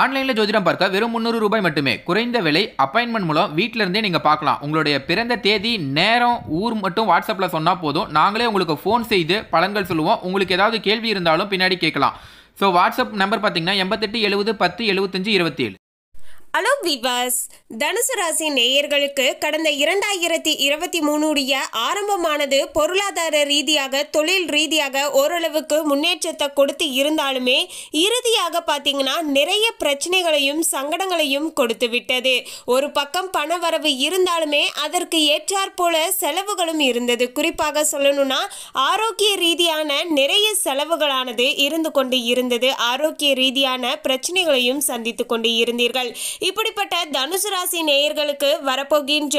ஆன்லைனில் ஜோதிடம் பார்க்க வெறும் முந்நூறு ரூபாய் மட்டுமே குறைந்த விலை அப்பாயின்மெண்ட் மூலம் வீட்டிலிருந்தே நீங்கள் பார்க்கலாம் உங்களுடைய பிறந்த தேதி நேரம் ஊர் மட்டும் வாட்ஸ்அப்பில் சொன்னால் போதும் நாங்களே உங்களுக்கு ஃபோன் செய்து பலன்கள் சொல்லுவோம் உங்களுக்கு ஏதாவது கேள்வி இருந்தாலும் பின்னாடி கேட்கலாம் ஸோ வாட்ஸ்அப் நம்பர் பார்த்தீங்கன்னா எண்பத்தெட்டு எழுபது பத்து எழுபத்தஞ்சு இருபத்தி ஏழு ஹலோ விவாஸ் தனுசு ராசி நேயர்களுக்கு கடந்த இரண்டாயிரத்தி இருபத்தி மூணுடைய ஆரம்பமானது பொருளாதார ரீதியாக தொழில் ரீதியாக ஓரளவுக்கு முன்னேற்றத்தை கொடுத்து இருந்தாலுமே இறுதியாக பார்த்தீங்கன்னா நிறைய பிரச்சனைகளையும் சங்கடங்களையும் கொடுத்து விட்டது ஒரு பக்கம் பண வரவு இருந்தாலுமே அதற்கு ஏற்றாற்போல செலவுகளும் இருந்தது குறிப்பாக சொல்லணும்னா ஆரோக்கிய ரீதியான நிறைய செலவுகளானது இருந்து கொண்டு இருந்தது ஆரோக்கிய ரீதியான பிரச்சனைகளையும் சந்தித்து கொண்டு இருந்தீர்கள் இப்படிப்பட்ட தனுசு ராசி நேயர்களுக்கு வரப்போகின்ற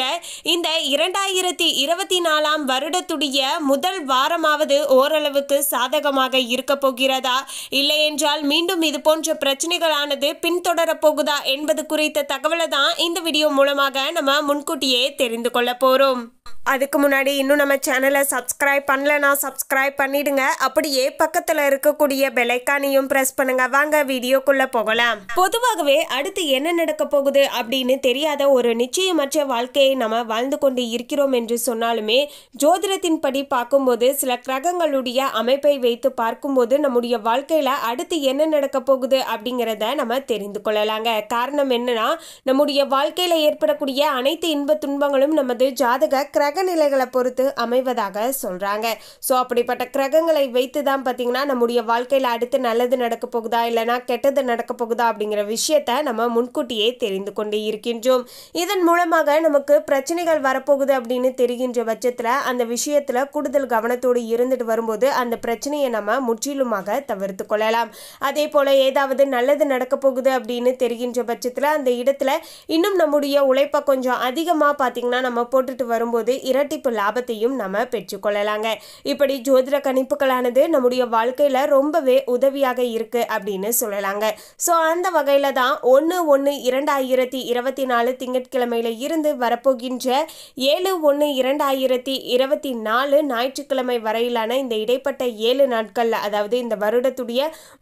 இந்த இரண்டாயிரத்தி இருபத்தி நாலாம் வருடத்துடைய முதல் வாரமாவது ஓரளவுக்கு சாதகமாக இருக்க போகிறதா இல்லையென்றால் மீண்டும் இது போன்ற பிரச்சனைகளானது பின்தொடரப் போகுதா என்பது குறித்த தகவலை தான் இந்த வீடியோ மூலமாக நம்ம முன்கூட்டியே தெரிந்து கொள்ள போகிறோம் அதுக்கு முன்னாடி இன்னும் நம்ம சேனலை சப்ஸ்கிரைப் பண்ணலனா சப்ஸ்கிரைப் பண்ணிடுங்க அப்படியே பக்கத்தில் இருக்கக்கூடிய பெலைக்கானையும் ப்ரெஸ் பண்ணுங்க வாங்க வீடியோக்குள்ளே போகலாம் பொதுவாகவே அடுத்து என்ன நடக்க போகுது அப்படின்னு தெரியாத ஒரு நிச்சயமற்ற வாழ்க்கையை நம்ம வாழ்ந்து கொண்டு இருக்கிறோம் என்று சொன்னாலுமே ஜோதிடத்தின் படி பார்க்கும்போது சில கிரகங்களுடைய அமைப்பை வைத்து பார்க்கும்போது நம்முடைய வாழ்க்கையில் அடுத்து என்ன நடக்க போகுது அப்படிங்கிறத நம்ம தெரிந்து கொள்ளலாங்க காரணம் என்னன்னா நம்முடைய வாழ்க்கையில் ஏற்படக்கூடிய அனைத்து இன்ப துன்பங்களும் நமது ஜாதக கிரக கிரக நிலைகளை பொறுத்து அமைவதாக சொல்கிறாங்க ஸோ அப்படிப்பட்ட கிரகங்களை வைத்து தான் பார்த்திங்கன்னா நம்முடைய வாழ்க்கையில் அடுத்து நல்லது நடக்க போகுதா இல்லைனா கெட்டது நடக்க போகுதா அப்படிங்கிற விஷயத்த நம்ம முன்கூட்டியே தெரிந்து கொண்டு இருக்கின்றோம் இதன் மூலமாக நமக்கு பிரச்சனைகள் வரப்போகுது அப்படின்னு தெரிகின்ற பட்சத்தில் அந்த விஷயத்தில் கூடுதல் கவனத்தோடு இருந்துட்டு வரும்போது அந்த பிரச்சனையை நம்ம முற்றிலுமாக தவிர்த்து கொள்ளலாம் அதே போல் ஏதாவது நல்லது நடக்க போகுது அப்படின்னு தெரிகின்ற பட்சத்தில் அந்த இடத்துல இன்னும் நம்முடைய உழைப்பை கொஞ்சம் அதிகமாக பார்த்திங்கன்னா நம்ம போட்டுட்டு வரும்போது இரட்டிப்பு லாபத்தையும் நம்ம பெற்றுக்கொள்ளலாங்க இப்படி ஜோதிட கணிப்புகளானது நம்முடைய வாழ்க்கையில் ரொம்பவே உதவியாக இருக்கு அப்படின்னு சொல்லலாங்க ஸோ அந்த வகையில் தான் ஒன்று ஒன்று இரண்டாயிரத்தி இருபத்தி நாலு திங்கட்கிழமையில இருந்து வரப்போகின்ற ஏழு ஒன்று இரண்டாயிரத்தி இருபத்தி நாலு ஞாயிற்றுக்கிழமை வரையிலான இந்த இடைப்பட்ட ஏழு நாட்களில் அதாவது இந்த வருடத்துடைய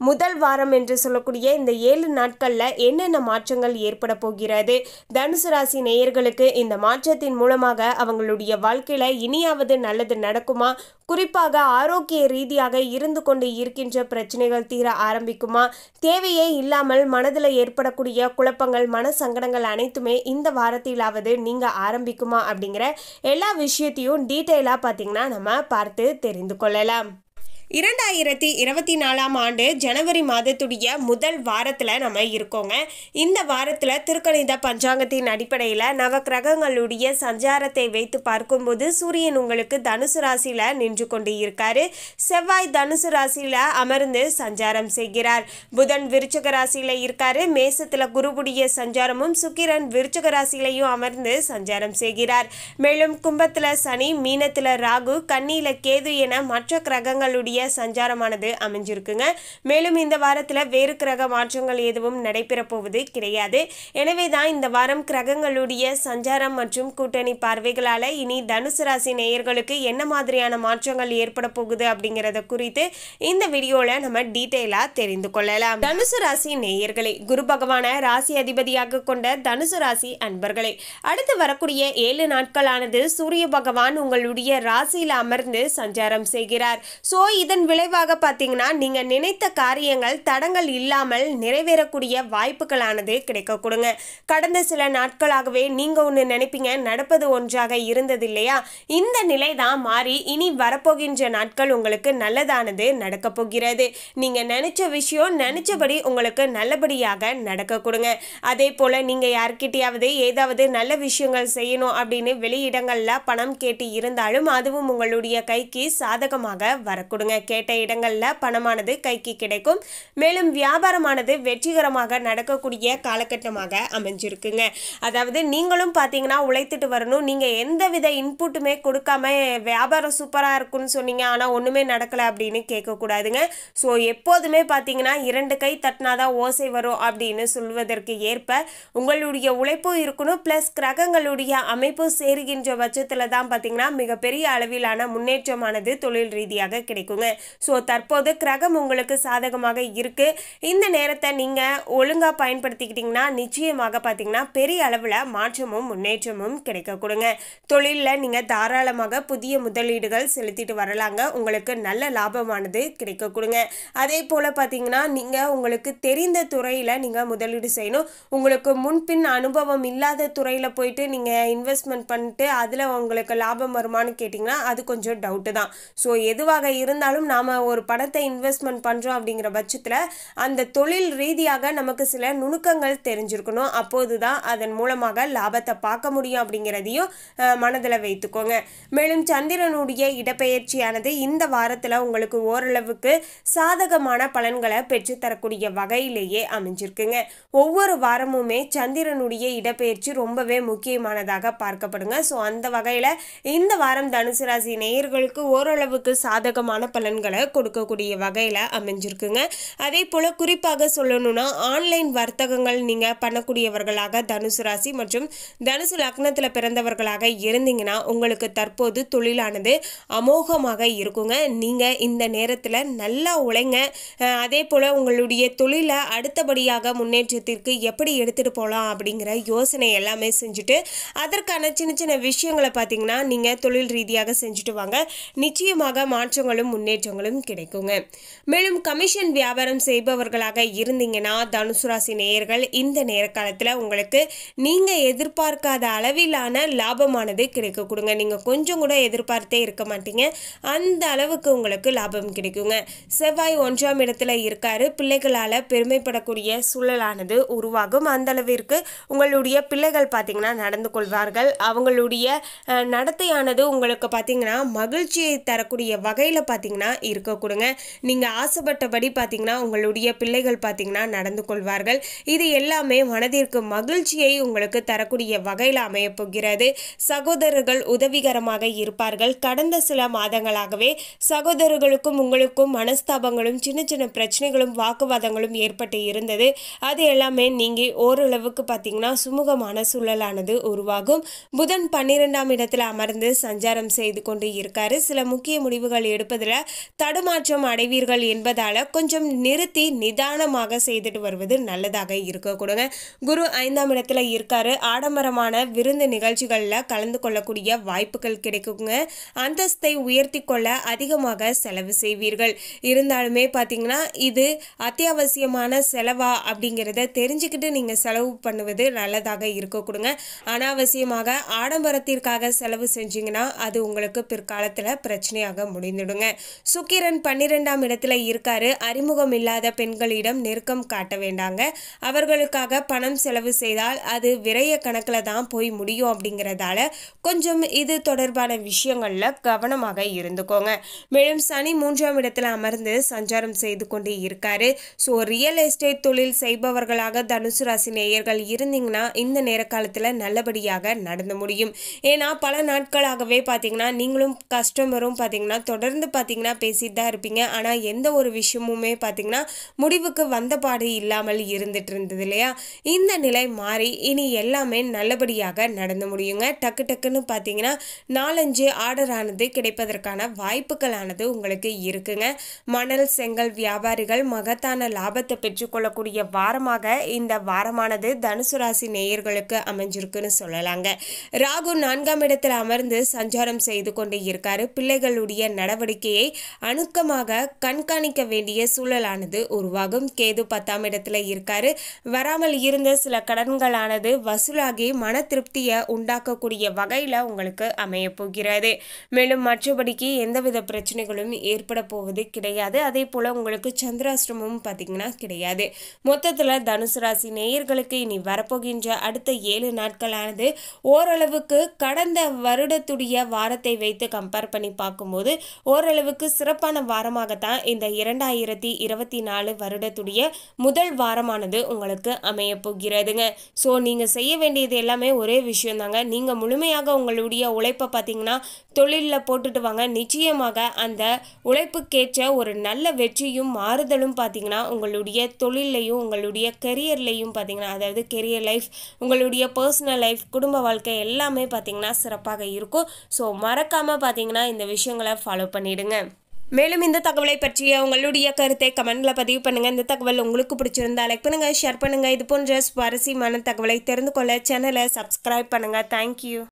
முதல் வாரம் என்று சொல்லக்கூடிய இந்த ஏழு நாட்களில் என்னென்ன மாற்றங்கள் ஏற்பட போகிறது தனுசு ராசி நேயர்களுக்கு இந்த மாற்றத்தின் மூலமாக அவங்களுடைய உங்களுடைய வாழ்க்கையில் இனியாவது நல்லது நடக்குமா குறிப்பாக ஆரோக்கிய ரீதியாக இருந்து கொண்டு இருக்கின்ற பிரச்சனைகள் தீர ஆரம்பிக்குமா தேவையே இல்லாமல் மனதில் ஏற்படக்கூடிய குழப்பங்கள் மன சங்கடங்கள் அனைத்துமே இந்த வாரத்திலாவது நீங்கள் ஆரம்பிக்குமா அப்படிங்கிற எல்லா விஷயத்தையும் டீட்டெயிலாக பார்த்தீங்கன்னா நம்ம பார்த்து தெரிந்து கொள்ளலாம் இரண்டாயிரத்தி இருபத்தி நாலாம் ஆண்டு ஜனவரி மாதத்துடைய முதல் வாரத்தில் நம்ம இருக்கோங்க இந்த வாரத்தில் திருக்கணித பஞ்சாங்கத்தின் அடிப்படையில் நவ கிரகங்களுடைய சஞ்சாரத்தை வைத்து பார்க்கும்போது சூரியன் உங்களுக்கு தனுசு ராசியில் நின்று கொண்டு இருக்காரு செவ்வாய் தனுசு ராசியில் அமர்ந்து சஞ்சாரம் செய்கிறார் புதன் விருச்சக ராசியில் இருக்காரு மேசத்தில் குருவுடைய சஞ்சாரமும் சுக்கிரன் விருச்சக ராசியிலையும் அமர்ந்து சஞ்சாரம் செய்கிறார் மேலும் கும்பத்தில் சனி மீனத்தில் ராகு கண்ணியில் கேது என மற்ற கிரகங்களுடைய சஞ்சாரமானது அமைஞ்சிருக்குங்க மேலும் இந்த வாரத்தில் வேறு கிரக மாற்றங்கள் எதுவும் நடைபெற கிடையாது எனவே இந்த வாரம் கிரகங்களுடைய சஞ்சாரம் மற்றும் கூட்டணி பார்வைகளால் இனி தனுசு ராசி நேயர்களுக்கு என்ன மாதிரியான மாற்றங்கள் ஏற்பட போகுது அப்படிங்கிறத குறித்து இந்த வீடியோவில் நம்ம டீட்டெயிலாக தெரிந்து கொள்ளலாம் தனுசு ராசி நேயர்களே குரு பகவான ராசி அதிபதியாக கொண்ட தனுசு ராசி அன்பர்களே அடுத்து வரக்கூடிய ஏழு நாட்களானது சூரிய பகவான் உங்களுடைய ராசியில் அமர்ந்து சஞ்சாரம் செய்கிறார் சோ இதன் விளைவாக பார்த்தீங்கன்னா நீங்கள் நினைத்த காரியங்கள் தடங்கள் இல்லாமல் நிறைவேறக்கூடிய வாய்ப்புகளானது கிடைக்க கொடுங்க கடந்த சில நாட்களாகவே நீங்கள் ஒன்று நினைப்பீங்க நடப்பது ஒன்றாக இருந்தது இல்லையா இந்த நிலை தான் மாறி இனி வரப்போகின்ற நாட்கள் உங்களுக்கு நல்லதானது நடக்கப் போகிறது நீங்கள் நினச்ச விஷயம் நினச்சபடி உங்களுக்கு நல்லபடியாக நடக்க கொடுங்க அதே போல் நீங்கள் யார்கிட்டையாவது ஏதாவது நல்ல விஷயங்கள் செய்யணும் அப்படின்னு வெளியிடங்களில் பணம் கேட்டு இருந்தாலும் அதுவும் உங்களுடைய கைக்கு சாதகமாக வரக்கூடுங்க கேட்ட இடங்களில் பணமானது கைக்கு கிடைக்கும் மேலும் வியாபாரமானது வெற்றிகரமாக நடக்கக்கூடிய காலகட்டமாக அமைஞ்சிருக்குங்க அதாவது நீங்களும் பார்த்தீங்கன்னா உழைத்துட்டு வரணும் நீங்கள் எந்த வித இன்புட்டுமே கொடுக்காம வியாபாரம் சூப்பராக இருக்குன்னு சொன்னீங்க ஆனால் ஒன்றுமே நடக்கலை அப்படின்னு கேட்கக்கூடாதுங்க ஸோ எப்போதுமே பார்த்தீங்கன்னா இரண்டு கை தட்டினாதான் ஓசை வரும் அப்படின்னு சொல்வதற்கு ஏற்ப உங்களுடைய உழைப்பும் இருக்கணும் ப்ளஸ் கிரகங்களுடைய அமைப்பு சேருகின்ற பட்சத்தில் தான் பார்த்தீங்கன்னா மிகப்பெரிய அளவிலான முன்னேற்றமானது தொழில் ரீதியாக கிடைக்குங்க ஸோ தற்போது கிரகம் உங்களுக்கு சாதகமாக இருக்குது இந்த நேரத்தை நீங்கள் ஒழுங்காக பயன்படுத்திக்கிட்டிங்கன்னா நிச்சயமாக பார்த்திங்கன்னா பெரிய அளவில் மாற்றமும் முன்னேற்றமும் கிடைக்க கொடுங்க தொழிலில் நீங்கள் தாராளமாக புதிய முதலீடுகள் செலுத்திட்டு வரலாங்க உங்களுக்கு நல்ல லாபமானது கிடைக்க கொடுங்க அதே போல் பார்த்திங்கன்னா நீங்கள் உங்களுக்கு தெரிந்த துறையில் நீங்கள் முதலீடு செய்யணும் உங்களுக்கு முன்பின் அனுபவம் இல்லாத துறையில் போயிட்டு நீங்கள் இன்வெஸ்ட்மெண்ட் பண்ணிட்டு அதில் உங்களுக்கு லாபம் வருமானு கேட்டிங்கன்னா அது கொஞ்சம் டவுட்டு தான் ஸோ எதுவாக இருந்தாலும் வரும் நாம் ஒரு பணத்தை இன்வெஸ்ட்மெண்ட் பண்ணுறோம் அப்படிங்கிற பட்சத்தில் அந்த தொழில் ரீதியாக நமக்கு சில நுணுக்கங்கள் தெரிஞ்சிருக்கணும் அப்போது தான் அதன் மூலமாக லாபத்தை பார்க்க முடியும் அப்படிங்கிறதையும் மனதில் வைத்துக்கோங்க மேலும் சந்திரனுடைய இடப்பெயர்ச்சியானது இந்த வாரத்தில் உங்களுக்கு ஓரளவுக்கு சாதகமான பலன்களை பெற்றுத்தரக்கூடிய வகையிலேயே அமைஞ்சிருக்குங்க ஒவ்வொரு வாரமுமே சந்திரனுடைய இடப்பெயர்ச்சி ரொம்பவே முக்கியமானதாக பார்க்கப்படுங்க ஸோ அந்த வகையில் இந்த வாரம் தனுசு ராசி நேயர்களுக்கு ஓரளவுக்கு சாதகமான பலன்களை கொடுக்கக்கூடிய வகையில் அமைஞ்சிருக்குங்க அதே போல் குறிப்பாக சொல்லணும்னா ஆன்லைன் வர்த்தகங்கள் நீங்கள் பண்ணக்கூடியவர்களாக தனுசு ராசி மற்றும் தனுசு லக்னத்தில் பிறந்தவர்களாக இருந்தீங்கன்னா உங்களுக்கு தற்போது தொழிலானது அமோகமாக இருக்குங்க நீங்கள் இந்த நேரத்தில் நல்லா உழைங்க அதே போல் உங்களுடைய தொழிலை அடுத்தபடியாக முன்னேற்றத்திற்கு எப்படி எடுத்துகிட்டு போகலாம் அப்படிங்கிற யோசனை எல்லாமே செஞ்சுட்டு அதற்கான சின்ன சின்ன விஷயங்களை பார்த்தீங்கன்னா நீங்கள் தொழில் ரீதியாக செஞ்சுட்டு வாங்க நிச்சயமாக மாற்றங்களும் முன்னே முன்னேற்றங்களும் கிடைக்குங்க மேலும் கமிஷன் வியாபாரம் செய்பவர்களாக இருந்தீங்கன்னா தனுசு ராசி நேயர்கள் இந்த நேர காலத்தில் உங்களுக்கு நீங்கள் எதிர்பார்க்காத அளவிலான லாபமானது கிடைக்க கொடுங்க நீங்கள் கொஞ்சம் கூட எதிர்பார்த்தே இருக்க மாட்டீங்க அந்த அளவுக்கு உங்களுக்கு லாபம் கிடைக்குங்க செவ்வாய் ஒன்றாம் இடத்துல இருக்காரு பிள்ளைகளால் பெருமைப்படக்கூடிய சூழலானது உருவாகும் அந்த அளவிற்கு உங்களுடைய பிள்ளைகள் பார்த்தீங்கன்னா நடந்து கொள்வார்கள் அவங்களுடைய நடத்தையானது உங்களுக்கு பார்த்தீங்கன்னா மகிழ்ச்சியை தரக்கூடிய வகையில் பார்த்தீங்கன்னா பார்த்தீங்கன்னா இருக்க கொடுங்க நீங்கள் ஆசைப்பட்டபடி பார்த்தீங்கன்னா உங்களுடைய பிள்ளைகள் பார்த்தீங்கன்னா நடந்து கொள்வார்கள் இது எல்லாமே மனதிற்கு மகிழ்ச்சியை உங்களுக்கு தரக்கூடிய வகையில் அமைய போகிறது சகோதரர்கள் உதவிகரமாக இருப்பார்கள் கடந்த சில மாதங்களாகவே சகோதரர்களுக்கும் உங்களுக்கும் மனஸ்தாபங்களும் சின்ன சின்ன பிரச்சனைகளும் வாக்குவாதங்களும் ஏற்பட்டு இருந்தது அது எல்லாமே நீங்கள் ஓரளவுக்கு பார்த்தீங்கன்னா சுமூகமான சூழலானது உருவாகும் புதன் பன்னிரெண்டாம் இடத்தில் அமர்ந்து சஞ்சாரம் செய்து கொண்டு இருக்காரு சில முக்கிய முடிவுகள் எடுப்பதில் தடுமாற்றம் அடைவீர்கள் என்பதால் கொஞ்சம் நிறுத்தி நிதானமாக செய்துட்டு வருவது நல்லதாக இருக்கக்கூடுங்க குரு ஐந்தாம் இடத்துல இருக்காரு ஆடம்பரமான விருந்து நிகழ்ச்சிகளில் கலந்து கொள்ளக்கூடிய வாய்ப்புகள் கிடைக்குங்க அந்தஸ்தை உயர்த்தி கொள்ள அதிகமாக செலவு செய்வீர்கள் இருந்தாலுமே பார்த்தீங்கன்னா இது அத்தியாவசியமான செலவா அப்படிங்கிறத தெரிஞ்சுக்கிட்டு நீங்கள் செலவு பண்ணுவது நல்லதாக இருக்கக்கூடுங்க அனாவசியமாக ஆடம்பரத்திற்காக செலவு செஞ்சீங்கன்னா அது உங்களுக்கு பிற்காலத்தில் பிரச்சனையாக முடிந்துடுங்க சுக்கிரன் பன்னிரெண்டாம் இடத்துல இருக்காரு அறிமுகம் இல்லாத பெண்களிடம் நெருக்கம் காட்ட வேண்டாங்க அவர்களுக்காக பணம் செலவு செய்தால் அது விரைய கணக்கில் தான் போய் முடியும் அப்படிங்கிறதால கொஞ்சம் இது தொடர்பான விஷயங்களில் கவனமாக இருந்துக்கோங்க மேலும் சனி மூன்றாம் இடத்துல அமர்ந்து சஞ்சாரம் செய்து கொண்டு இருக்காரு ஸோ ரியல் எஸ்டேட் தொழில் செய்பவர்களாக தனுசு ராசி நேயர்கள் இருந்தீங்கன்னா இந்த நேர காலத்தில் நல்லபடியாக நடந்து முடியும் ஏன்னா பல நாட்களாகவே பார்த்தீங்கன்னா நீங்களும் கஸ்டமரும் பார்த்தீங்கன்னா தொடர்ந்து பார்த்தீங்கன்னா வேணால் பேசிட்டு தான் இருப்பீங்க ஆனால் எந்த ஒரு விஷயமுமே பார்த்திங்கன்னா முடிவுக்கு வந்த பாடு இல்லாமல் இருந்துட்டு இருந்தது இல்லையா இந்த நிலை மாறி இனி எல்லாமே நல்லபடியாக நடந்து முடியுங்க டக்கு டக்குன்னு பார்த்தீங்கன்னா நாலஞ்சு ஆர்டர் ஆனது கிடைப்பதற்கான வாய்ப்புகளானது உங்களுக்கு இருக்குங்க மணல் செங்கல் வியாபாரிகள் மகத்தான லாபத்தை பெற்றுக்கொள்ளக்கூடிய வாரமாக இந்த வாரமானது தனுசு ராசி நேயர்களுக்கு அமைஞ்சிருக்குன்னு சொல்லலாங்க ராகு நான்காம் இடத்தில் அமர்ந்து சஞ்சாரம் செய்து கொண்டு இருக்காரு பிள்ளைகளுடைய நடவடிக்கையை அணுக்கமாக கண்காணிக்க வேண்டிய சூழலானது உருவாகும் கேது பத்தாம் இடத்துல இருக்காரு வராமல் இருந்த சில கடன்களானது வசூலாகி மன திருப்தியை உண்டாக்கக்கூடிய வகையில் உங்களுக்கு அமைய போகிறது மேலும் மற்றபடிக்கு எந்தவித பிரச்சனைகளும் ஏற்பட போவது கிடையாது அதே போல் உங்களுக்கு சந்திராஷ்டிரமும் பார்த்திங்கன்னா கிடையாது மொத்தத்தில் தனுசு ராசி நேயர்களுக்கு இனி வரப்போகின்ற அடுத்த ஏழு நாட்களானது ஓரளவுக்கு கடந்த வருடத்துடைய வாரத்தை வைத்து கம்பேர் பண்ணி பார்க்கும்போது ஓரளவுக்கு சிறப்பான வாரமாகத்தான் இந்த இரண்டாயிரத்தி இருபத்தி நாலு வருடத்துடைய முதல் வாரமானது உங்களுக்கு அமைய போகிறதுங்க ஸோ நீங்கள் செய்ய வேண்டியது எல்லாமே ஒரே விஷயம் தாங்க நீங்கள் முழுமையாக உங்களுடைய உழைப்பை பார்த்தீங்கன்னா தொழிலில் போட்டுட்டு வாங்க நிச்சயமாக அந்த உழைப்புக்கேற்ற ஒரு நல்ல வெற்றியும் மாறுதலும் பார்த்தீங்கன்னா உங்களுடைய தொழிலையும் உங்களுடைய கெரியர்லேயும் பார்த்தீங்கன்னா அதாவது கெரியர் லைஃப் உங்களுடைய பர்சனல் லைஃப் குடும்ப வாழ்க்கை எல்லாமே பார்த்தீங்கன்னா சிறப்பாக இருக்கும் ஸோ மறக்காமல் பார்த்தீங்கன்னா இந்த விஷயங்களை ஃபாலோ பண்ணிவிடுங்க மேலும் இந்த தகவலை பற்றிய உங்களுடைய கருத்தை கமெண்ட்ல பதிவு பண்ணுங்க இந்த தகவல் உங்களுக்கு பிடிச்சிருந்தா லைக் பண்ணுங்க ஷேர் பண்ணுங்க இது போன்ற சுவாரஸ்யமான தகவலை தெரிந்து கொள்ள சேனலை சப்ஸ்கிரைப் பண்ணுங்க தேங்க்யூ